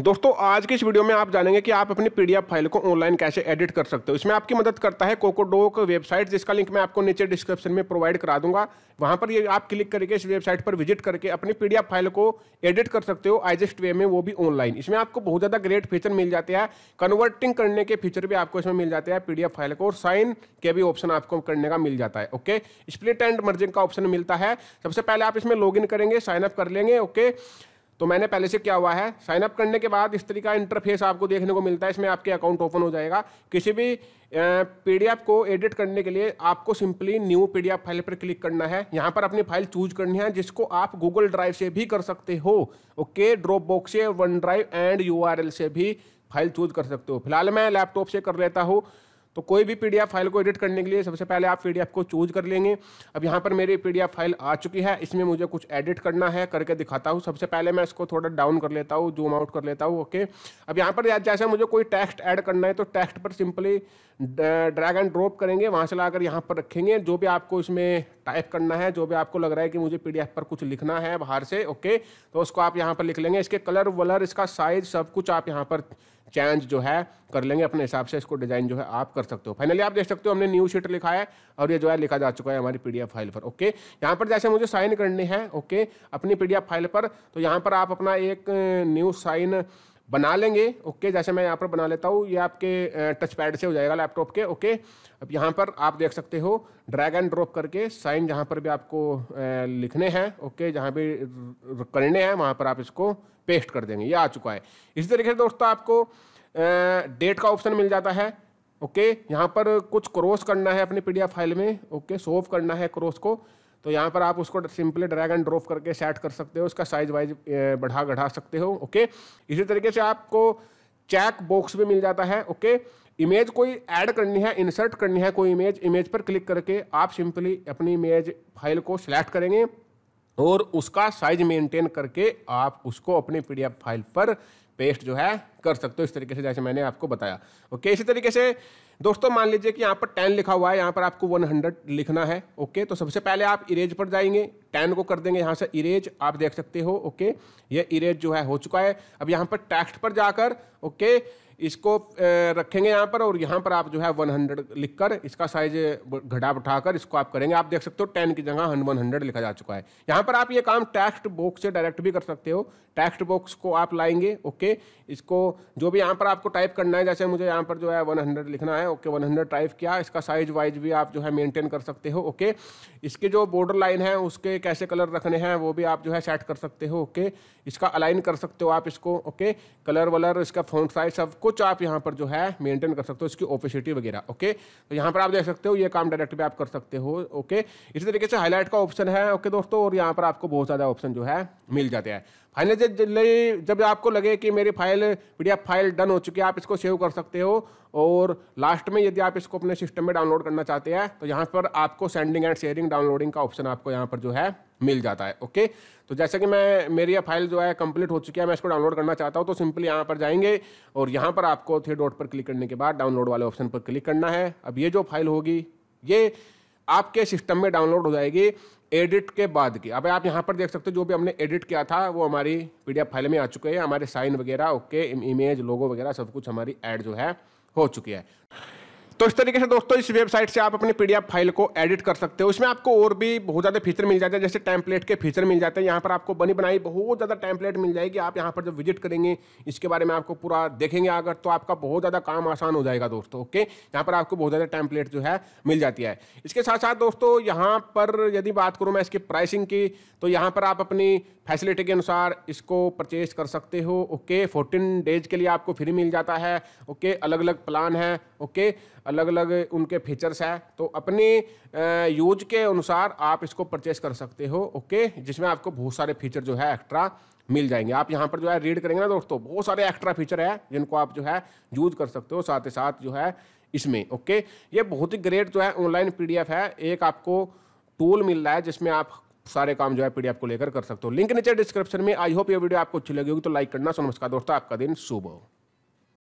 दोस्तों आज के इस वीडियो में आप जानेंगे कि आप अपनी पीडीएफ फाइल को ऑनलाइन कैसे एडिट कर सकते हो इसमें आपकी मदद करता है कोकोडोक वेबसाइट जिसका लिंक मैं आपको नीचे डिस्क्रिप्शन में प्रोवाइड करा दूंगा वहां पर ये आप क्लिक करके इस वेबसाइट पर विजिट करके अपनी पीडीएफ फाइल को एडिट कर सकते हो आइजेस्ट वे में वो भी ऑनलाइन इसमें आपको बहुत ज़्यादा ग्रेट फीचर मिल जाते हैं कन्वर्टिंग करने के फीचर भी आपको इसमें मिल जाते हैं पी फाइल को और साइन के भी ऑप्शन आपको करने का मिल जाता है ओके स्प्लिट एंड मर्जिंग का ऑप्शन मिलता है सबसे पहले आप इसमें लॉग करेंगे साइनअप कर लेंगे ओके तो मैंने पहले से क्या हुआ है साइनअप करने के बाद इस तरीका इंटरफेस आपको देखने को मिलता है इसमें आपके अकाउंट ओपन हो जाएगा किसी भी पीडीएफ को एडिट करने के लिए आपको सिंपली न्यू पीडीएफ फाइल पर क्लिक करना है यहाँ पर अपनी फाइल चूज करनी है जिसको आप गूगल ड्राइव से भी कर सकते हो ओके ड्रॉप बॉक्स से वन ड्राइव एंड यू से भी फाइल चूज कर सकते हो फिलहाल मैं लैपटॉप से कर लेता हूँ तो कोई भी पीडीएफ फाइल को एडिट करने के लिए सबसे पहले आप पीडीएफ को चूज कर लेंगे अब यहाँ पर मेरी पीडीएफ फाइल आ चुकी है इसमें मुझे कुछ एडिट करना है करके दिखाता हूँ सबसे पहले मैं इसको थोड़ा डाउन कर लेता हूँ जूम आउट कर लेता हूँ ओके अब यहाँ पर जैसे मुझे कोई टेक्स्ट ऐड करना है तो टेक्स्ट पर सिंपली ड्रैग एंड ड्रॉप करेंगे वहाँ से लाकर यहाँ पर रखेंगे जो भी आपको इसमें टाइप करना है जो भी आपको लग रहा है कि मुझे पीडीएफ पर कुछ लिखना है बाहर से ओके तो उसको आप यहाँ पर लिख लेंगे इसके कलर वलर इसका साइज सब कुछ आप यहाँ पर चेंज जो है कर लेंगे अपने हिसाब से इसको डिज़ाइन जो है आप कर सकते हो फाइनली आप देख सकते हो हमने न्यू शीट लिखा है और ये जो है लिखा जा चुका है हमारी पीडीएफ फाइल पर ओके यहाँ पर जैसे मुझे साइन करनी है ओके अपनी पीडीएफ फाइल पर तो यहाँ पर आप अपना एक न्यू साइन बना लेंगे ओके जैसे मैं यहाँ पर बना लेता हूँ ये आपके टच पैड से हो जाएगा लैपटॉप के ओके अब यहाँ पर आप देख सकते हो ड्रैग एंड ड्रॉप करके साइन जहाँ पर भी आपको लिखने हैं ओके जहाँ भी करने हैं वहाँ पर आप इसको पेस्ट कर देंगे ये आ चुका है इसी तरीके से दोस्तों आपको डेट का ऑप्शन मिल जाता है ओके यहाँ पर कुछ क्रॉस करना है अपनी पी फाइल में ओके सोव करना है क्रॉस को तो यहाँ पर आप उसको सिंपली ड्रैग एंड ड्रॉप करके सेट कर सकते हो उसका साइज वाइज बढ़ा घटा सकते हो ओके इसी तरीके से आपको चैक बॉक्स भी मिल जाता है ओके इमेज कोई ऐड करनी है इंसर्ट करनी है कोई इमेज इमेज पर क्लिक करके आप सिंपली अपनी इमेज फाइल को सिलेक्ट करेंगे और उसका साइज मेंटेन करके आप उसको अपने पी फाइल पर पेस्ट जो है कर सकते हो इस तरीके से जैसे मैंने आपको बताया ओके इसी तरीके से दोस्तों मान लीजिए कि यहाँ पर टेन लिखा हुआ है यहाँ पर आपको वन हंड्रेड लिखना है ओके तो सबसे पहले आप इरेज पर जाएंगे टेन को कर देंगे यहाँ से इरेज आप देख सकते हो ओके ये इरेज जो है हो चुका है अब यहाँ पर टेक्स्ट पर जाकर ओके इसको रखेंगे यहाँ पर और यहाँ पर आप जो है 100 लिखकर इसका साइज घटा बढ़ाकर इसको आप करेंगे आप देख सकते हो 10 की जगह वन हंड्रेड लिखा जा चुका है यहाँ पर आप ये काम टेक्स्ट बॉक्स से डायरेक्ट भी कर सकते हो टेक्स्ट बॉक्स को आप लाएंगे ओके इसको जो भी यहाँ पर आपको टाइप करना है जैसे मुझे यहाँ पर जो है वन लिखना है ओके वन टाइप किया इसका साइज वाइज भी आप जो है मेनटेन कर सकते हो ओके इसके जो बॉर्डर लाइन है उसके कैसे कलर रखने हैं वो भी आप जो है सेट कर सकते हो ओके इसका अलाइन कर सकते हो आप इसको ओके कलर वलर इसका फोन साइज सब कुछ आप यहाँ पर जो है मेंटेन कर सकते हो इसकी ओपेसिटी वगैरह ओके तो यहाँ पर आप देख सकते हो ये काम डायरेक्ट भी आप कर सकते हो ओके इसी तरीके से हाईलाइट का ऑप्शन है ओके दोस्तों और यहाँ पर आपको बहुत ज़्यादा ऑप्शन जो है मिल जाते हैं फाइनली जब आपको लगे कि मेरी फाइल पी फाइल डन हो चुकी है आप इसको सेव कर सकते हो और लास्ट में यदि आप इसको अपने सिस्टम में डाउनलोड करना चाहते हैं तो यहाँ पर आपको सेंडिंग एंड शेयरिंग डाउनलोडिंग का ऑप्शन आपको यहाँ पर जो है मिल जाता है ओके तो जैसे कि मैं मेरी यह फाइल जो है कंप्लीट हो चुकी है मैं इसको डाउनलोड करना चाहता हूँ तो सिंपली यहाँ पर जाएंगे और यहाँ पर आपको थ्री डॉट पर क्लिक करने के बाद डाउनलोड वाले ऑप्शन पर क्लिक करना है अब ये जो फाइल होगी ये आपके सिस्टम में डाउनलोड हो जाएगी एडिट के बाद की अब आप यहाँ पर देख सकते हो जो भी हमने एडिट किया था वो हमारी पीडीएफ फाइल में आ चुके हैं हमारे साइन वगैरह ओके इमेज लोगो वगैरह सब कुछ हमारी ऐड जो है हो चुकी है तो इस तरीके से दोस्तों इस वेबसाइट से आप अपनी पीडीएफ फाइल को एडिट कर सकते हो उसमें आपको और भी बहुत ज़्यादा फीचर मिल जाते हैं जैसे टैंपलेट के फीचर मिल जाते हैं यहाँ पर आपको बनी बनाई बहुत ज़्यादा टैंपलेट मिल जाएगी आप यहाँ पर जब विजिट करेंगे इसके बारे में आपको पूरा देखेंगे अगर तो आपका बहुत ज़्यादा काम आसान हो जाएगा दोस्तों ओके यहाँ पर आपको बहुत ज़्यादा टैंपलेट जो है मिल जाती है इसके साथ साथ दोस्तों यहाँ पर यदि बात करूँ मैं इसकी प्राइसिंग की तो यहाँ पर आप अपनी फैसिलिटी के अनुसार इसको परचेज कर सकते हो ओके फोर्टीन डेज के लिए आपको फ्री मिल जाता है ओके अलग अलग प्लान है ओके अलग अलग उनके फीचर्स हैं तो अपने यूज के अनुसार आप इसको परचेस कर सकते हो ओके जिसमें आपको बहुत सारे फीचर जो है एक्स्ट्रा मिल जाएंगे आप यहाँ पर जो है रीड करेंगे ना दोस्तों बहुत सारे एक्स्ट्रा फीचर है जिनको आप जो है यूज कर सकते हो साथ ही साथ जो है इसमें ओके ये बहुत ही ग्रेट जो है ऑनलाइन पी है एक आपको टूल मिल रहा है जिसमें आप सारे काम जो है पीडीएफ को लेकर कर सकते हो लिंक नीचे डिस्क्रिप्शन में आई होप ये वीडियो आपको अच्छी लगी होगी तो लाइक करना सो नमस्कार दोस्तों आपका दिन शुभ हो